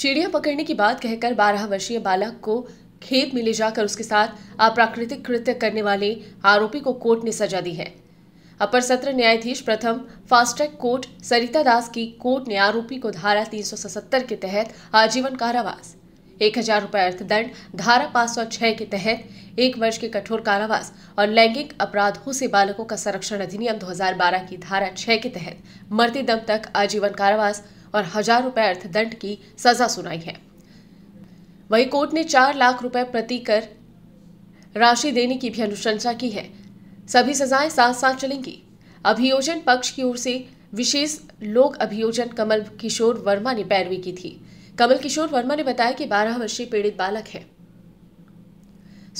चिड़िया पकड़ने की बात कहकर बारह वर्षीय बालक को खेत में ले जाकर उसके साथ अप्राकृतिक कृत्य करने वाले आरोपी को कोर्ट ने सजा दी है अपर सत्र न्यायाधीश प्रथम fast track court Sarita Das की कोर्ट ने आरोपी को धारा 377 के तहत आजीवन कारावास एक हजार रुपये अर्थदंड धारा पांच सौ छह के तहत एक वर्ष के कठोर कारावास और लैंगिक अपराधों से बालकों का संरक्षण अधिनियम 2012 की धारा छह के तहत मरते दम तक आजीवन कारावास और हजार रुपए अर्थदंड की सजा सुनाई है वही कोर्ट ने चार लाख रुपए प्रति कर राशि देने की भी अनुशंसा की है सभी सजाएं साथ साथ चलेंगी अभियोजन पक्ष की ओर से विशेष लोक अभियोजन कमल किशोर वर्मा ने पैरवी की थी कमल किशोर वर्मा ने बताया कि 12 वर्षीय पीड़ित बालक है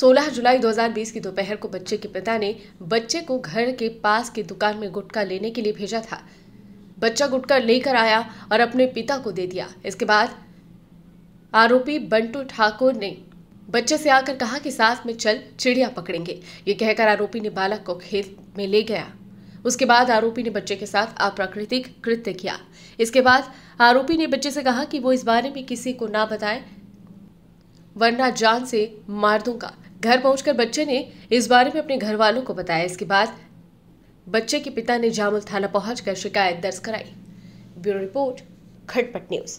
16 जुलाई 2020 की दोपहर को बच्चे के पिता ने बच्चे को घर के पास की दुकान में गुटखा लेने के लिए भेजा था बच्चा गुटकर लेकर आया और अपने पिता को दे दिया इसके बाद आरोपी बंटू ठाकुर ने बच्चे से आकर कहा कि साथ में चल चिड़िया पकड़ेंगे ये कहकर आरोपी ने बालक को खेत में ले गया उसके बाद आरोपी ने बच्चे के साथ अप्राकृतिक कृत्य किया इसके बाद आरोपी ने बच्चे से कहा कि वो इस बारे में किसी को ना बताए वरना जान से मार दूंगा घर पहुंचकर बच्चे ने इस बारे में अपने घर वालों को बताया इसके बाद बच्चे के पिता ने जामुल थाना पहुंचकर शिकायत दर्ज कराई ब्यूरो रिपोर्ट खटपट न्यूज़